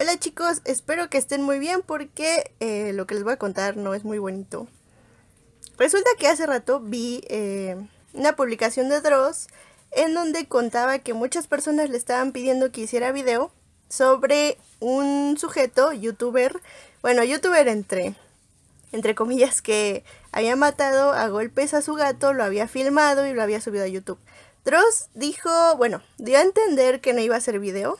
Hola chicos, espero que estén muy bien porque eh, lo que les voy a contar no es muy bonito. Resulta que hace rato vi eh, una publicación de Dross en donde contaba que muchas personas le estaban pidiendo que hiciera video sobre un sujeto, youtuber, bueno, youtuber entre, entre comillas, que había matado a golpes a su gato, lo había filmado y lo había subido a YouTube. Dross dijo, bueno, dio a entender que no iba a hacer video,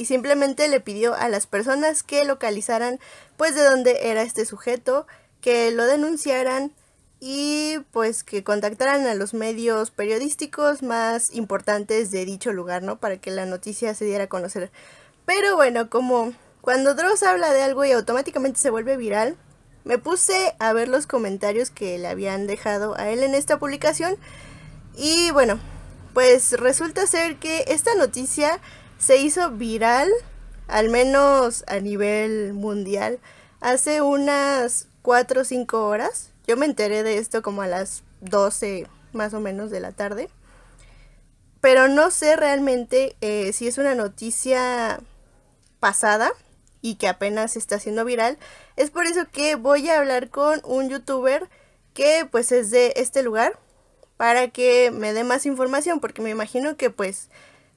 y simplemente le pidió a las personas que localizaran pues de dónde era este sujeto, que lo denunciaran y pues que contactaran a los medios periodísticos más importantes de dicho lugar, ¿no? Para que la noticia se diera a conocer. Pero bueno, como cuando Dross habla de algo y automáticamente se vuelve viral, me puse a ver los comentarios que le habían dejado a él en esta publicación y bueno, pues resulta ser que esta noticia se hizo viral, al menos a nivel mundial, hace unas 4 o 5 horas. Yo me enteré de esto como a las 12 más o menos de la tarde. Pero no sé realmente eh, si es una noticia pasada y que apenas se está haciendo viral. Es por eso que voy a hablar con un youtuber que pues es de este lugar para que me dé más información porque me imagino que pues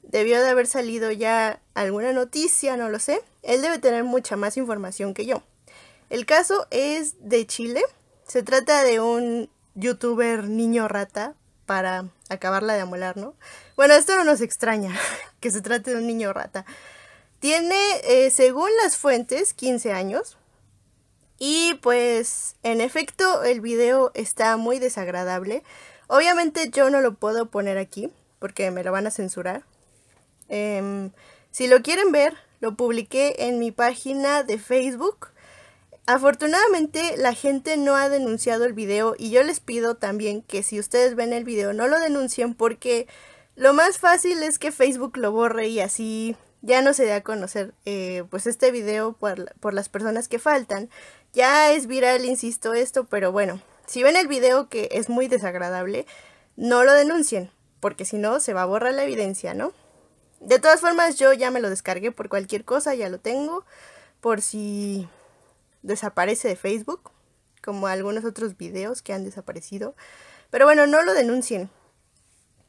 Debió de haber salido ya alguna noticia, no lo sé. Él debe tener mucha más información que yo. El caso es de Chile. Se trata de un youtuber niño rata para acabarla de amolar, ¿no? Bueno, esto no nos extraña que se trate de un niño rata. Tiene, eh, según las fuentes, 15 años. Y pues, en efecto, el video está muy desagradable. Obviamente yo no lo puedo poner aquí porque me lo van a censurar. Em, si lo quieren ver, lo publiqué en mi página de Facebook. Afortunadamente la gente no ha denunciado el video y yo les pido también que si ustedes ven el video no lo denuncien porque lo más fácil es que Facebook lo borre y así ya no se dé a conocer eh, pues este video por, por, las personas que faltan. Ya es viral, insisto, esto, pero bueno, si ven el video que es muy desagradable, no lo denuncien porque si no se va a borrar la evidencia, ¿no? De todas formas, yo ya me lo descargué por cualquier cosa, ya lo tengo. Por si desaparece de Facebook, como algunos otros videos que han desaparecido. Pero bueno, no lo denuncien.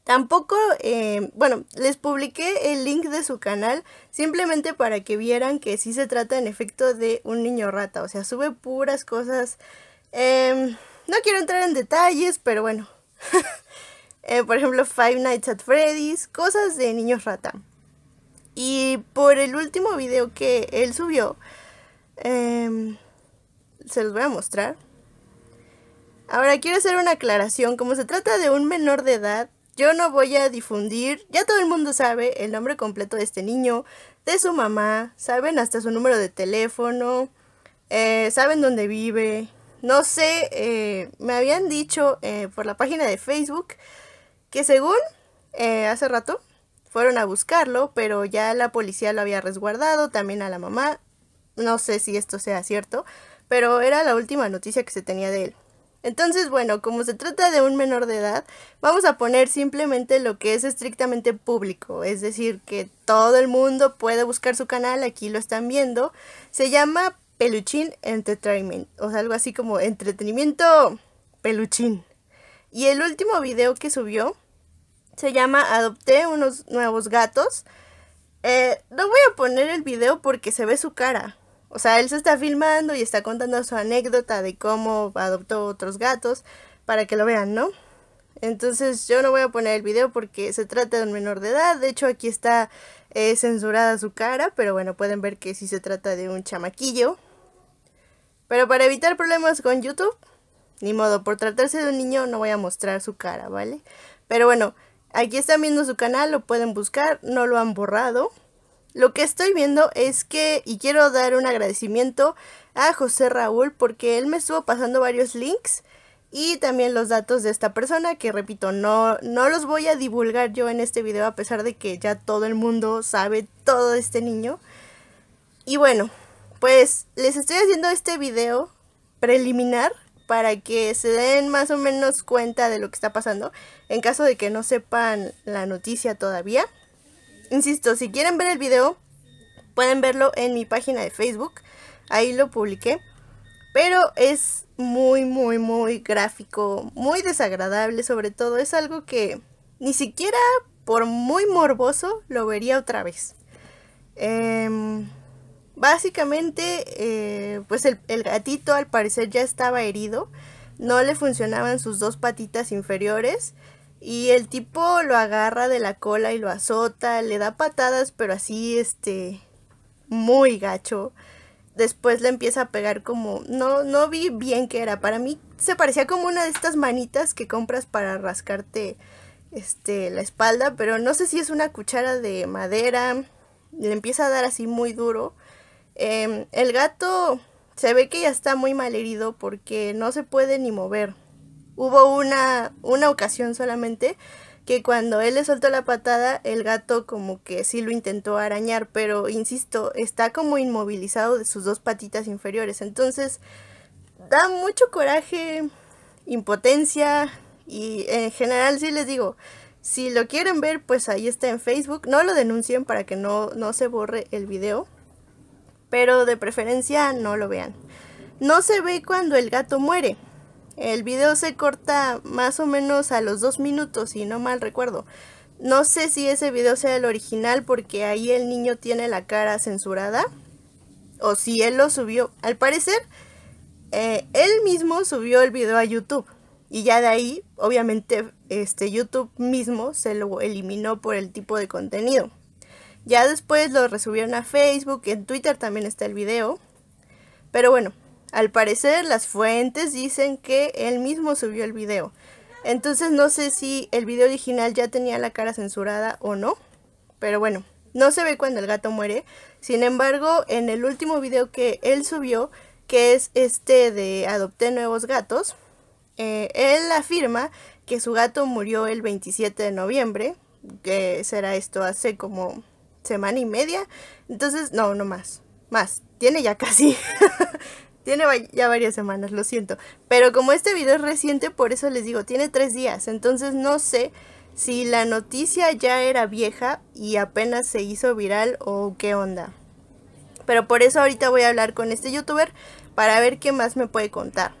Tampoco, eh, bueno, les publiqué el link de su canal simplemente para que vieran que sí se trata en efecto de un niño rata. O sea, sube puras cosas. Em, no quiero entrar en detalles, pero bueno. Eh, por ejemplo, Five Nights at Freddy's, cosas de niños rata. Y por el último video que él subió, em, se los voy a mostrar. Ahora quiero hacer una aclaración, como se trata de un menor de edad, yo no voy a difundir, ya todo el mundo sabe el nombre completo de este niño, de su mamá, saben hasta su número de teléfono, eh, saben dónde vive, no sé, eh, me habían dicho por la página de Facebook que según eh, hace rato fueron a buscarlo, pero ya la policía lo había resguardado, también a la mamá. No sé si esto sea cierto, pero era la última noticia que se tenía de él. Entonces, bueno, como se trata de un menor de edad, vamos a poner simplemente lo que es estrictamente público, es decir, que todo el mundo puede buscar su canal, aquí lo están viendo. Se llama Peluchín Entertainment, o sea, algo así como entretenimiento peluchín. Y el último video que subió se llama Adopté unos nuevos gatos. Eh, no voy a poner el video porque se ve su cara. O sea, él se está filmando y está contando su anécdota de cómo adoptó otros gatos para que lo vean, ¿no? Entonces yo no voy a poner el video porque se trata de un menor de edad. De hecho aquí está eh, censurada su cara, pero bueno, pueden ver que sí se trata de un chamaquillo. Pero para evitar problemas con YouTube, ni modo, por tratarse de un niño no voy a mostrar su cara, ¿vale? Pero bueno, Aquí están viendo su canal, lo pueden buscar, no lo han borrado. Lo que estoy viendo es que, y quiero dar un agradecimiento a José Raúl porque él me estuvo pasando varios links y también los datos de esta persona que repito, no, no los voy a divulgar yo en este video a pesar de que ya todo el mundo sabe todo de este niño. Y bueno, pues les estoy haciendo este video preliminar para que se den más o menos cuenta de lo que está pasando, en caso de que no sepan la noticia todavía. Insisto, si quieren ver el video, pueden verlo en mi página de Facebook, ahí lo publiqué, pero es muy, muy, muy gráfico, muy desagradable sobre todo, es algo que ni siquiera por muy morboso lo vería otra vez. Eh, básicamente, eh, pues el, gatito al parecer ya estaba herido, no le funcionaban sus dos patitas inferiores y el tipo lo agarra de la cola y lo azota, le da patadas, pero así, este, muy gacho. Después le empieza a pegar como, no, no vi bien qué era, para mí se parecía como una de estas manitas que compras para rascarte, este, la espalda, pero no sé si es una cuchara de madera, le empieza a dar así muy duro Em, el gato se ve que ya está muy mal herido porque no se puede ni mover. Hubo una, una ocasión solamente que cuando él le soltó la patada, el gato como que sí lo intentó arañar, pero insisto, está como inmovilizado de sus dos patitas inferiores. Entonces, da mucho coraje, impotencia y en general sí les digo, si lo quieren ver, pues ahí está en Facebook. No lo denuncien para que no, no se borre el video pero de preferencia no lo vean. No se ve cuando el gato muere. El video se corta más o menos a los dos minutos, si no mal recuerdo. No sé si ese video sea el original porque ahí el niño tiene la cara censurada. O si él lo subió. Al parecer, eh, él mismo subió el video a YouTube. Y ya de ahí, obviamente, este YouTube mismo se lo eliminó por el tipo de contenido. Ya después lo resubieron a Facebook, en Twitter también está el video. Pero bueno, al parecer las fuentes dicen que él mismo subió el video. Entonces no sé si el video original ya tenía la cara censurada o no. Pero bueno, no se ve cuando el gato muere. Sin embargo, en el último video que él subió, que es este de Adopté nuevos gatos, eh, él afirma que su gato murió el 27 de noviembre, que será esto hace como semana y media. Entonces, no, no más. Más. Tiene ya casi. tiene ya varias semanas, lo siento. Pero como este video es reciente, por eso les digo, tiene tres días. Entonces no sé si la noticia ya era vieja y apenas se hizo viral o qué onda. Pero por eso ahorita voy a hablar con este youtuber para ver qué más me puede contar.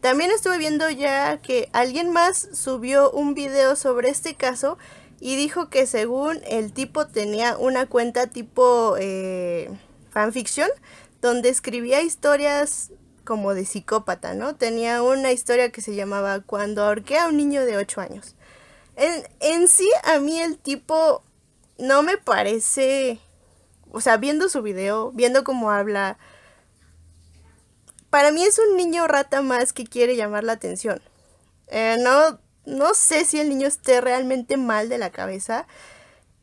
También estuve viendo ya que alguien más subió un video sobre este caso y dijo que según el tipo tenía una cuenta tipo eh, fanfiction donde escribía historias como de psicópata, ¿no? Tenía una historia que se llamaba Cuando ahorqué a un niño de 8 años. En, sí, a mí el tipo no me parece, o sea, viendo su video, viendo cómo habla, para mí es un niño rata más que quiere llamar la atención. Eh, no no sé si el niño esté realmente mal de la cabeza.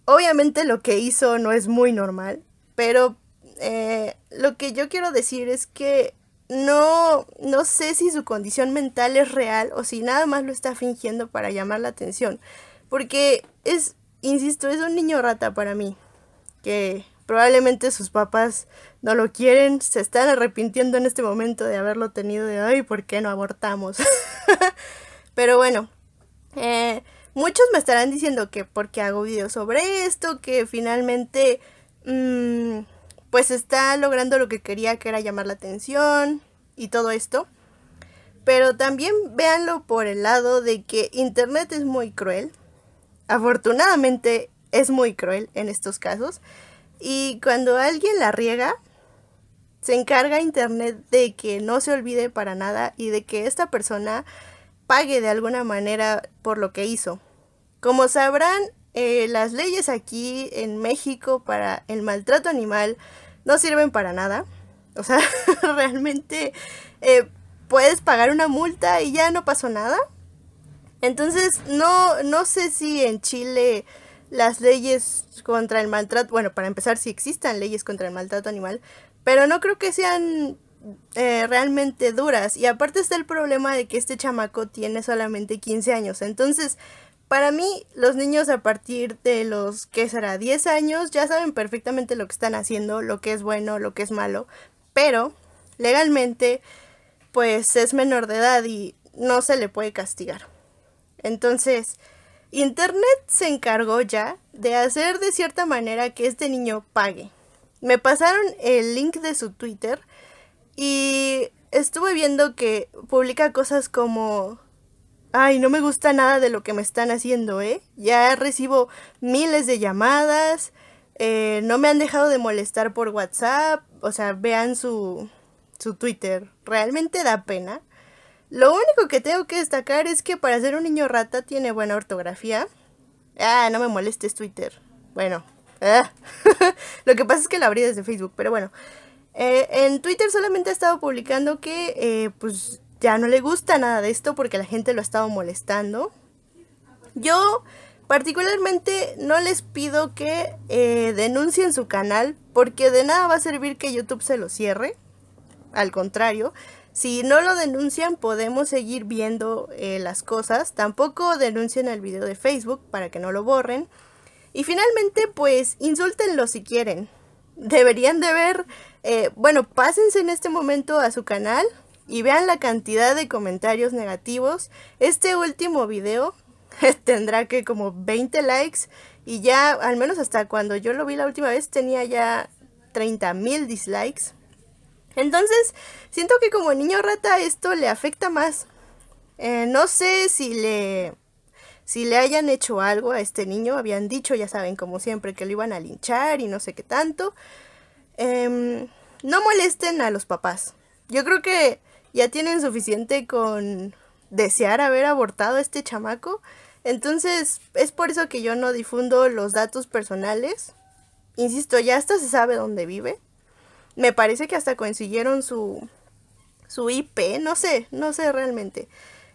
Obviamente lo que hizo no es muy normal, pero eh, lo que yo quiero decir es que no, no sé si su condición mental es real o si nada más lo está fingiendo para llamar la atención. Porque es, insisto, es un niño rata para mí, que probablemente sus papás no lo quieren, se están arrepintiendo en este momento de haberlo tenido de, hoy, ¿por qué no abortamos? Pero bueno, eh, muchos me estarán diciendo que porque hago videos sobre esto, que finalmente mm, pues está logrando lo que quería, que era llamar la atención y todo esto. Pero también véanlo por el lado de que Internet es muy cruel. Afortunadamente es muy cruel en estos casos. Y cuando alguien la riega, se encarga Internet de que no se olvide para nada y de que esta persona pague de alguna manera por lo que hizo. Como sabrán, eh, las leyes aquí en México para el maltrato animal no sirven para nada. O sea, realmente eh, puedes pagar una multa y ya no pasó nada. Entonces, no, no sé si en Chile las leyes contra el maltrato, bueno, para empezar, si existan leyes contra el maltrato animal, pero no creo que sean eh, realmente duras. Y aparte está el problema de que este chamaco tiene solamente 15 años. Entonces, para mí, los niños a partir de los, que será? 10 años ya saben perfectamente lo que están haciendo, lo que es bueno, lo que es malo. Pero, legalmente, pues es menor de edad y no se le puede castigar. Entonces, Internet se encargó ya de hacer de cierta manera que este niño pague. Me pasaron el link de su Twitter y estuve viendo que publica cosas como... Ay, no me gusta nada de lo que me están haciendo, ¿eh? Ya recibo miles de llamadas, eh, no me han dejado de molestar por WhatsApp, o sea, vean su, su Twitter, realmente da pena. Lo único que tengo que destacar es que para ser un niño rata tiene buena ortografía. Ah, no me molestes Twitter. Bueno, ah. lo que pasa es que la abrí desde Facebook, pero bueno. Eh, en Twitter solamente ha estado publicando que eh, pues ya no le gusta nada de esto porque la gente lo ha estado molestando. Yo particularmente no les pido que eh, denuncien su canal porque de nada va a servir que YouTube se lo cierre. Al contrario, si no lo denuncian podemos seguir viendo las cosas. Tampoco denuncien el video de Facebook para que no lo borren. Y finalmente pues insúltenlo si quieren deberían de ver, eh, bueno, pásense en este momento a su canal y vean la cantidad de comentarios negativos. Este último video tendrá que como 20 likes y ya, al menos hasta cuando yo lo vi la última vez, tenía ya 30 mil dislikes. Entonces, siento que como niño rata esto le afecta más. Eh, no sé si le si le hayan hecho algo a este niño, habían dicho, ya saben, como siempre, que lo iban a linchar y no sé qué tanto. Em, no molesten a los papás. Yo creo que ya tienen suficiente con desear haber abortado a este chamaco. Entonces, es por eso que yo no difundo los datos personales. Insisto, ya hasta se sabe dónde vive. Me parece que hasta consiguieron su, su IP, no sé, no sé realmente.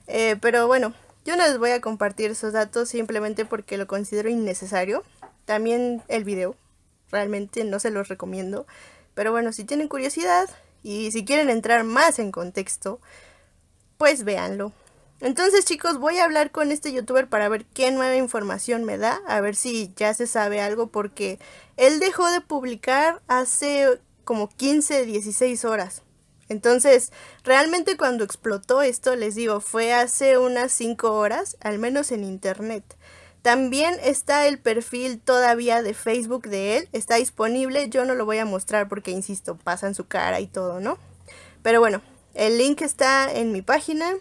Eh, pero bueno, yo no les voy a compartir esos datos simplemente porque lo considero innecesario. También el video. Realmente no se los recomiendo. Pero bueno, si tienen curiosidad y si quieren entrar más en contexto, pues véanlo. Entonces chicos, voy a hablar con este youtuber para ver qué nueva información me da, a ver si ya se sabe algo porque él dejó de publicar hace como 15, 16 horas. Entonces, realmente cuando explotó esto, les digo, fue hace unas 5 horas, al menos en internet. También está el perfil todavía de Facebook de él, está disponible, yo no lo voy a mostrar porque, insisto, pasan su cara y todo, ¿no? Pero bueno, el link está en mi página.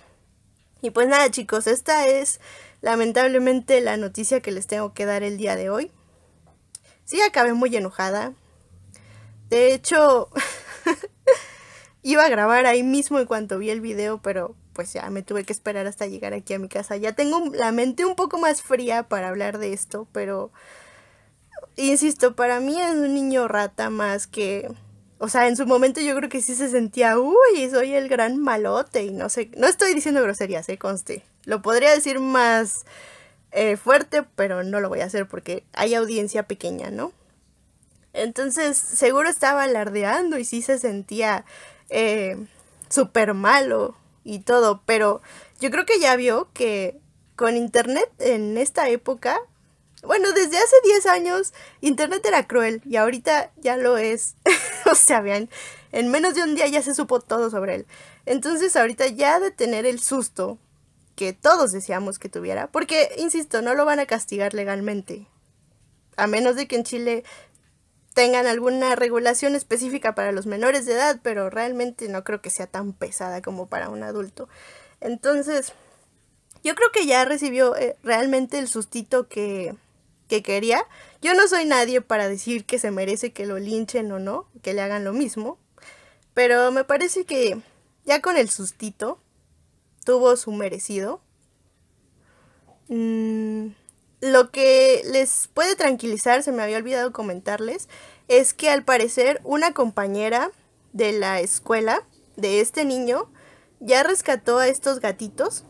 Y pues nada chicos, esta es lamentablemente la noticia que les tengo que dar el día de hoy. Sí, acabé muy enojada. De hecho, iba a grabar ahí mismo en cuanto vi el video, pero pues ya me tuve que esperar hasta llegar aquí a mi casa. Ya tengo la mente un poco más fría para hablar de esto, pero insisto, para mí es un niño rata más que o sea, en su momento yo creo que sí se sentía, uy, soy el gran malote y no sé, no estoy diciendo groserías, eh, conste. Lo podría decir más eh, fuerte, pero no lo voy a hacer porque hay audiencia pequeña, ¿no? Entonces, seguro estaba alardeando y sí se sentía eh, súper malo y todo, pero yo creo que ya vio que con Internet en esta época, bueno, desde hace 10 años Internet era cruel y ahorita ya lo es. o sea, vean, en menos de un día ya se supo todo sobre él. Entonces ahorita ya de tener el susto que todos deseamos que tuviera, porque, insisto, no lo van a castigar legalmente. A menos de que en Chile tengan alguna regulación específica para los menores de edad, pero realmente no creo que sea tan pesada como para un adulto. Entonces, yo creo que ya recibió eh, realmente el sustito que, que quería. Yo no soy nadie para decir que se merece que lo linchen o no, que le hagan lo mismo, pero me parece que ya con el sustito tuvo su merecido. Mmm... Lo que les puede tranquilizar, se me había olvidado comentarles, es que al parecer una compañera de la escuela de este niño ya rescató a estos gatitos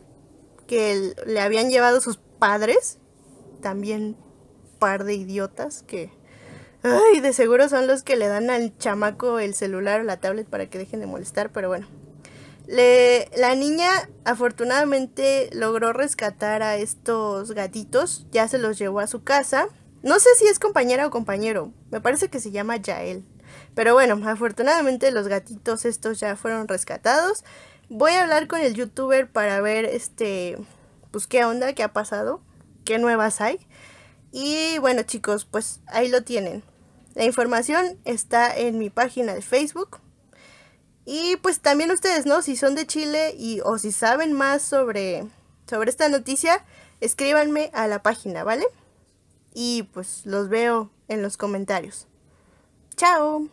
que le habían llevado sus padres, también par de idiotas que ay, de seguro son los que le dan al chamaco el celular o la tablet para que dejen de molestar, pero bueno la niña afortunadamente logró rescatar a estos gatitos, ya se los llevó a su casa. No sé si es compañera o compañero, me parece que se llama Jael Pero bueno, afortunadamente los gatitos estos ya fueron rescatados. Voy a hablar con el youtuber para ver este, pues qué onda, qué ha pasado, qué nuevas hay. Y bueno chicos, pues ahí lo tienen. La información está en mi página de Facebook, y pues también ustedes, ¿no? Si son de Chile y o si saben más sobre, sobre esta noticia, escríbanme a la página, ¿vale? Y pues los veo en los comentarios. ¡Chao!